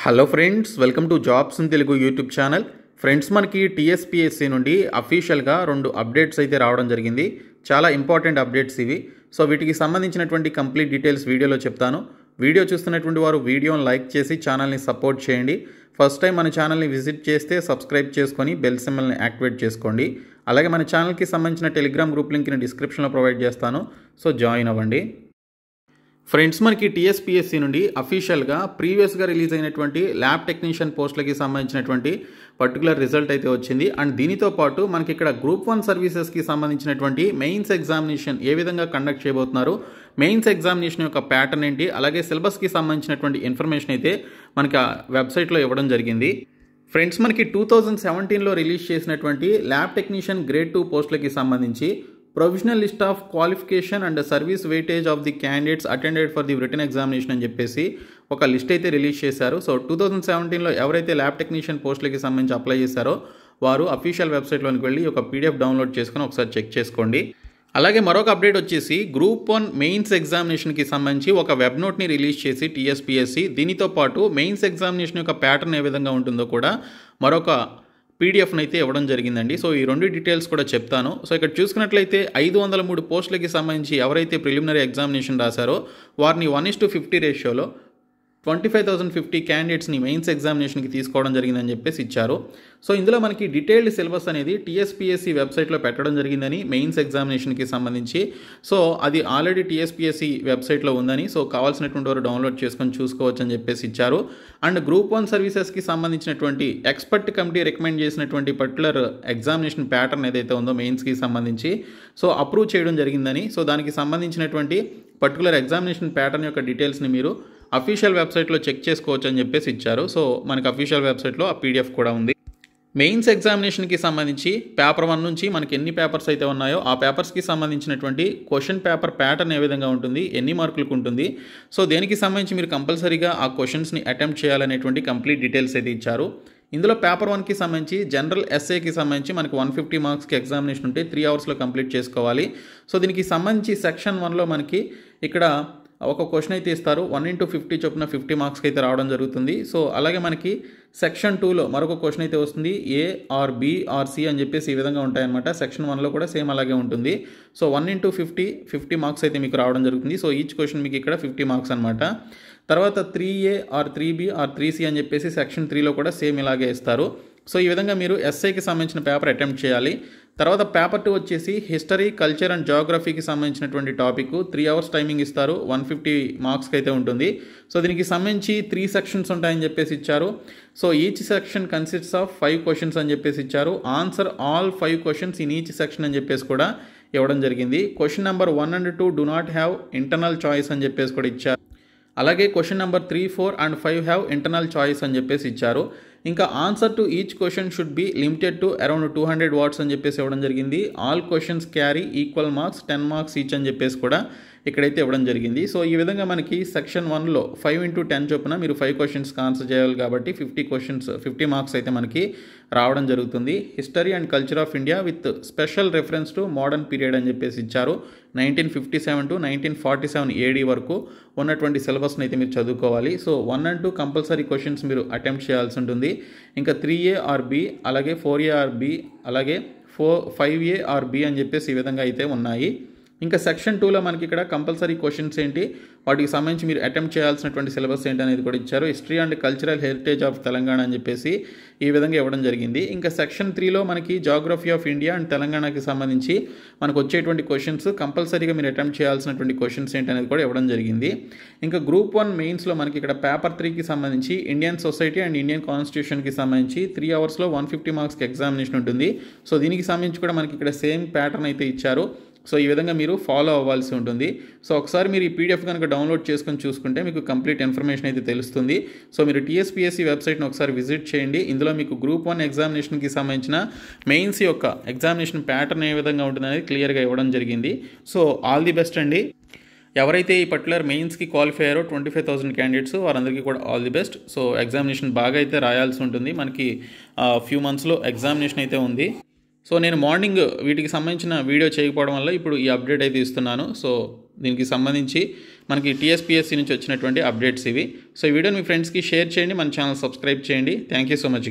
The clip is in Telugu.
hello friends welcome to jobs in Telugu YouTube channel friends మనకి టీఎస్పీఎస్సీ నుండి అఫీషియల్గా రెండు అప్డేట్స్ అయితే రావడం జరిగింది చాలా ఇంపార్టెంట్ అప్డేట్స్ ఇవి సో వీటికి సంబంధించినటువంటి కంప్లీట్ డీటెయిల్స్ వీడియోలో చెప్తాను వీడియో చూస్తున్నటువంటి వారు వీడియోని లైక్ చేసి ఛానల్ని సపోర్ట్ చేయండి ఫస్ట్ టైం మన ఛానల్ని విజిట్ చేస్తే సబ్స్క్రైబ్ చేసుకొని బెల్ సిమ్మల్ని యాక్టివేట్ చేసుకోండి అలాగే మన ఛానల్కి సంబంధించిన టెలిగ్రామ్ గ్రూప్ లింక్ డిస్క్రిప్షన్లో ప్రొవైడ్ చేస్తాను సో జాయిన్ అవ్వండి ఫ్రెండ్స్ మనకి టీఎస్పీఎస్సీ నుండి అఫీషియల్గా ప్రీవియస్గా రిలీజ్ అయినటువంటి ల్యాబ్ టెక్నీషియన్ పోస్టులకి సంబంధించినటువంటి పర్టికులర్ రిజల్ట్ అయితే వచ్చింది అండ్ దీనితో పాటు మనకి ఇక్కడ గ్రూప్ వన్ సర్వీసెస్కి సంబంధించినటువంటి మెయిన్స్ ఎగ్జామినేషన్ ఏ విధంగా కండక్ట్ చేయబోతున్నారు మెయిన్స్ ఎగ్జామినేషన్ యొక్క ప్యాటర్న్ ఏంటి అలాగే సిలబస్కి సంబంధించినటువంటి ఇన్ఫర్మేషన్ అయితే మనకి ఆ వెబ్సైట్లో ఇవ్వడం జరిగింది ఫ్రెండ్స్ మనకి టూ థౌజండ్ సెవెంటీన్లో రిలీజ్ చేసినటువంటి ల్యాబ్ టెక్నీషియన్ గ్రేడ్ టూ పోస్టులకి సంబంధించి provisional list of qualification and service weightage of the candidates attended for the return examination అని చెప్పేసి ఒక లిస్ట్ అయితే రిలీజ్ చేశారు సో టూ థౌజండ్ సెవెంటీన్లో ఎవరైతే ల్యాబ్ టెక్నీషియన్ పోస్టులకి సంబంధించి అప్లై చేశారో వారు అఫీషియల్ వెబ్సైట్లోనికి వెళ్ళి ఒక పీడిఎఫ్ డౌన్లోడ్ చేసుకొని ఒకసారి చెక్ చేసుకోండి అలాగే మరొక అప్డేట్ వచ్చేసి గ్రూప్ వన్ మెయిన్స్ ఎగ్జామినేషన్కి సంబంధించి ఒక వెబ్ నోట్ని రిలీజ్ చేసి టీఎస్పీఎస్సి దీనితో పాటు మెయిన్స్ ఎగ్జామినేషన్ యొక్క ప్యాటర్న్ ఏ విధంగా ఉంటుందో కూడా మరొక పీడిఎఫ్ అయితే ఇవ్వడం జరిగిందండి సో ఈ రెండు డీటెయిల్స్ కూడా చెప్తాను సో ఇక్కడ చూసుకున్నట్లయితే ఐదు వందల మూడు పోస్టులకి సంబంధించి ఎవరైతే ప్రిలిమినరీ ఎగ్జామినేషన్ రాశారో వారిని వన్ ఇస్ టు ఫిఫ్టీ రేషియోలో ట్వంటీ ఫైవ్ థౌసండ్ ఫిఫ్టీ క్యాండిడేట్స్ని మెయిన్స్ ఎగ్జామినేషన్కి తీసుకోవడం జరిగిందని చెప్పేసి ఇచ్చారు సో ఇందులో మనకి డీటెయిల్డ్ సిలబస్ అనేది టీఎస్పీఎస్సీ వెబ్సైట్లో పెట్టడం జరిగిందని మెయిన్స్ ఎగ్జామినేషన్కి సంబంధించి సో అది ఆల్రెడీ టీఎస్పీఎస్సీ వెబ్సైట్లో ఉందని సో కావాల్సినటువంటి వారు డౌన్లోడ్ చేసుకొని చూసుకోవచ్చు అని చెప్పేసి ఇచ్చారు అండ్ గ్రూప్ వన్ సర్వీసెస్కి సంబంధించినటువంటి ఎక్స్పర్ట్ కమిటీ రికమెండ్ చేసినటువంటి పర్టికులర్ ఎగ్జామినేషన్ ప్యాటర్న్ ఏదైతే ఉందో మెయిన్స్కి సంబంధించి సో అప్రూవ్ చేయడం జరిగిందని సో దానికి సంబంధించినటువంటి పర్టికులర్ ఎగ్జామినేషన్ ప్యాటర్న్ యొక్క డీటెయిల్స్ని మీరు అఫీషియల్ వెబ్సైట్లో చెక్ చేసుకోవచ్చు అని చెప్పేసి ఇచ్చారు సో మనకి అఫీషియల్ వెబ్సైట్లో ఆ పీడిఎఫ్ కూడా ఉంది మెయిన్స్ ఎగ్జామినేషన్కి సంబంధించి పేపర్ వన్ నుంచి మనకి ఎన్ని పేపర్స్ అయితే ఉన్నాయో ఆ పేపర్స్కి సంబంధించినటువంటి క్వశ్చన్ పేపర్ ప్యాటర్న్ ఏ విధంగా ఉంటుంది ఎన్ని మార్కులకు ఉంటుంది సో దేనికి సంబంధించి మీరు కంపల్సరీగా ఆ క్వశ్చన్స్ని అటెంప్ట్ చేయాలనేటువంటి కంప్లీట్ డీటెయిల్స్ అయితే ఇచ్చారు ఇందులో పేపర్ వన్కి సంబంధించి జనరల్ ఎస్ఏకి సంబంధించి మనకి వన్ ఫిఫ్టీ మార్క్స్కి ఎగ్జామినేషన్ ఉంటే త్రీ అవర్స్లో కంప్లీట్ చేసుకోవాలి సో దీనికి సంబంధించి సెక్షన్ వన్లో మనకి ఇక్కడ ఒక క్వశ్చన్ అయితే ఇస్తారు వన్ ఇంటూ ఫిఫ్టీ చొప్పున ఫిఫ్టీ మార్క్స్కి అయితే రావడం జరుగుతుంది సో అలాగే మనకి సెక్షన్ టూలో మరొక క్వశ్చన్ అయితే వస్తుంది A or B or C అని చెప్పేసి ఈ విధంగా ఉంటాయన్నమాట సెక్షన్ వన్లో కూడా సేమ్ అలాగే ఉంటుంది so one into fifty fifty marks అయితే మీకు రావడం జరుగుతుంది సో ఈచ్ క్వశ్చన్ మీకు ఇక్కడ ఫిఫ్టీ మార్క్స్ అనమాట తర్వాత three A or three B or three C అని చెప్పేసి సెక్షన్ త్రీలో కూడా సేమ్ ఇలాగే ఇస్తారు సో ఈ విధంగా మీరు ఎస్ఐకి సంబంధించిన పేపర్ అటెంప్ట్ చేయాలి తర్వాత పేపర్ టూ వచ్చేసి హిస్టరీ కల్చర్ అండ్ జాగ్రఫీకి సంబంధించినటువంటి టాపిక్ త్రీ అవర్స్ టైమింగ్ ఇస్తారు వన్ ఫిఫ్టీ మార్క్స్కి అయితే ఉంటుంది సో దీనికి సంబంధించి త్రీ సెక్షన్స్ ఉంటాయని చెప్పేసి ఇచ్చారు so each section consists of five questions అని చెప్పేసి ఇచ్చారు answer all five questions in each section అని చెప్పేసి కూడా ఇవ్వడం జరిగింది question number one and two do not have internal choice అని చెప్పేసి కూడా ఇచ్చారు అలాగే question number three four and five have internal choice అని చెప్పేసి ఇచ్చారు ఇంకా answer to each question should be limited to around two hundred words అని చెప్పేసి ఇవ్వడం జరిగింది all questions carry equal marks ten marks each అని చెప్పేసి కూడా ఇక్కడైతే ఇవ్వడం జరిగింది సో ఈ విధంగా మనకి సెక్షన్ వన్లో ఫైవ్ ఇంటూ టెన్ చొప్పున మీరు ఫైవ్ క్వశ్చన్స్కి ఆన్సర్ చేయాలి కాబట్టి ఫిఫ్టీ క్వశ్చన్స్ ఫిఫ్టీ మార్క్స్ అయితే మనకి రావడం జరుగుతుంది history and culture of India with special reference to modern period అని చెప్పేసి ఇచ్చారు nineteen fifty seven to nineteen forty seven AD వరకు ఉన్నటువంటి సిలబస్ని అయితే మీరు చదువుకోవాలి so one and two compulsory questions మీరు అటెంప్ట్ చేయాల్సి ఉంటుంది ఇంకా త్రీ ఏ ఆర్బి అలాగే ఫోర్ ఏ ఆర్బి అలాగే ఫోర్ ఫైవ్ ఏ ఆర్బి అని చెప్పేసి ఈ విధంగా అయితే ఉన్నాయి ఇంకా సెక్షన్ టూలో మనకి ఇక్కడ కంపల్సరీ క్వశ్చన్స్ ఏంటి వాటికి సంబంధించి మీరు అటెంప్ట్ చేయాల్సినటువంటి సిలబస్ ఏంటి అనేది కూడా ఇచ్చారు history and cultural heritage of Telangana అని చెప్పేసి ఈ విధంగా ఇవ్వడం జరిగింది ఇంకా సెక్షన్ త్రీలో మనకి జాగ్రఫీ ఆఫ్ ఇండియా అండ్ తెలంగాణకి సంబంధించి మనకు వచ్చేటువంటి క్వశ్చన్స్ కంపల్సరీగా మీరు అటెంప్ట్ చేయాల్సినటువంటి క్వశ్చన్స్ ఏంటి అనేది కూడా ఇవ్వడం జరిగింది ఇంకా గ్రూప్ వన్ మెయిన్స్లో మనకి ఇక్కడ పేపర్ త్రీకి సంబంధించి ఇండియన్ సొసైటీ అండ్ ఇండియన్ కాన్స్టిట్యూషన్కి సంబంధించి త్రీ అవర్స్లో వన్ ఫిఫ్టీ మార్క్స్కి ఎగ్జామినేషన్ ఉంటుంది సో దీనికి సంబంధించి కూడా మనకి ఇక్కడ సేమ్ ప్యాటర్న్ అయితే ఇచ్చారు సో ఈ విధంగా మీరు ఫాలో అవ్వాల్సి ఉంటుంది సో ఒకసారి మీరు ఈ పీడిఎఫ్ కనుక డౌన్లోడ్ చేసుకొని చూసుకుంటే మీకు కంప్లీట్ ఇన్ఫర్మేషన్ అయితే తెలుస్తుంది సో మీరు టీఎస్పీఎస్సీ వెబ్సైట్ని ఒకసారి విజిట్ చేయండి ఇందులో మీకు గ్రూప్ వన్ ఎగ్జామినేషన్కి సంబంధించిన మెయిన్స్ యొక్క ఎగ్జామినేషన్ ప్యాటర్న్ ఏ విధంగా ఉంటుందనేది క్లియర్గా ఇవ్వడం జరిగింది సో ఆల్ ది బెస్ట్ అండి ఎవరైతే ఈ పర్టికులర్ మెయిన్స్కి క్వాలిఫై అయ్యారో ట్వంటీ ఫైవ్ థౌసండ్ క్యాండిడేట్స్ వారందరికీ కూడా all the best so examination బాగా అయితే రాయాల్సి ఉంటుంది మనకి ఫ్యూ మంత్స్లో ఎగ్జామినేషన్ అయితే ఉంది సో నేను మార్నింగ్ వీటికి సంబంధించిన వీడియో చేయకపోవడం వల్ల ఇప్పుడు ఈ అప్డేట్ అయితే ఇస్తున్నాను సో దీనికి సంబంధించి మనకి టీఎస్పీఎస్సీ నుంచి వచ్చినటువంటి అప్డేట్స్ ఇవి సో ఈ వీడియోని మీ ఫ్రెండ్స్కి షేర్ చేయండి మన ఛానల్ సబ్స్క్రైబ్ చేయండి థ్యాంక్ యూ సో మచ్